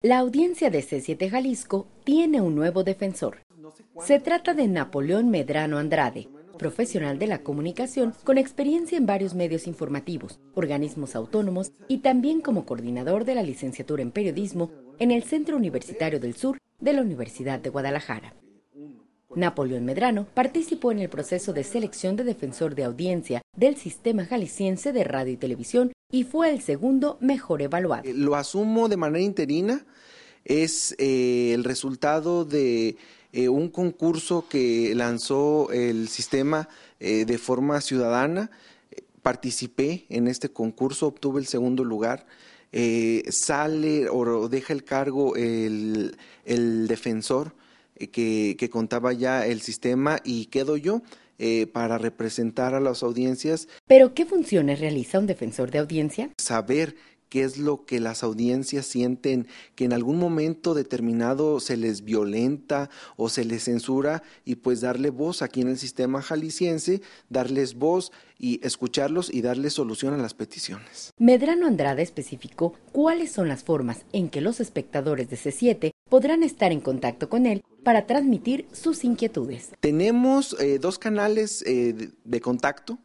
La audiencia de C7 Jalisco tiene un nuevo defensor. Se trata de Napoleón Medrano Andrade, profesional de la comunicación con experiencia en varios medios informativos, organismos autónomos y también como coordinador de la licenciatura en periodismo en el Centro Universitario del Sur de la Universidad de Guadalajara. Napoleón Medrano participó en el proceso de selección de defensor de audiencia del Sistema Jalisciense de Radio y Televisión y fue el segundo mejor evaluado. Eh, lo asumo de manera interina, es eh, el resultado de eh, un concurso que lanzó el sistema de forma ciudadana. Participé en este concurso, obtuve el segundo lugar. sale o deja el cargo el, defensor que contaba ya el sistema y quedo yo. Eh, para representar a las audiencias. ¿Pero qué funciones realiza un defensor de audiencia? Saber qué es lo que las audiencias sienten, que en algún momento determinado se les violenta o se les censura y pues darle voz aquí en el sistema jalisciense, darles voz y escucharlos y darles solución a las peticiones. Medrano Andrade especificó cuáles son las formas en que los espectadores de C7 podrán estar en contacto con él para transmitir sus inquietudes. Tenemos eh, dos canales eh, de contacto.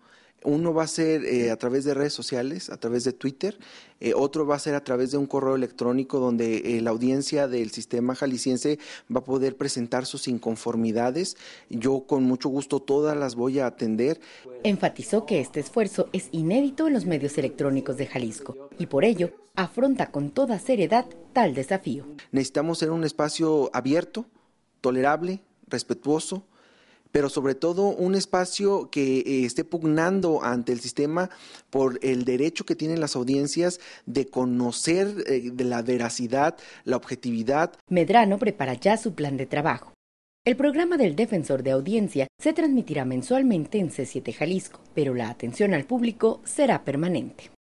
Uno va a ser eh, a través de redes sociales, a través de Twitter, eh, otro va a ser a través de un correo electrónico donde eh, la audiencia del sistema jalisciense va a poder presentar sus inconformidades. Yo con mucho gusto todas las voy a atender. Enfatizó que este esfuerzo es inédito en los medios electrónicos de Jalisco y por ello afronta con toda seriedad tal desafío. Necesitamos ser un espacio abierto, tolerable, respetuoso, pero sobre todo un espacio que eh, esté pugnando ante el sistema por el derecho que tienen las audiencias de conocer eh, de la veracidad, la objetividad. Medrano prepara ya su plan de trabajo. El programa del defensor de audiencia se transmitirá mensualmente en C7 Jalisco, pero la atención al público será permanente.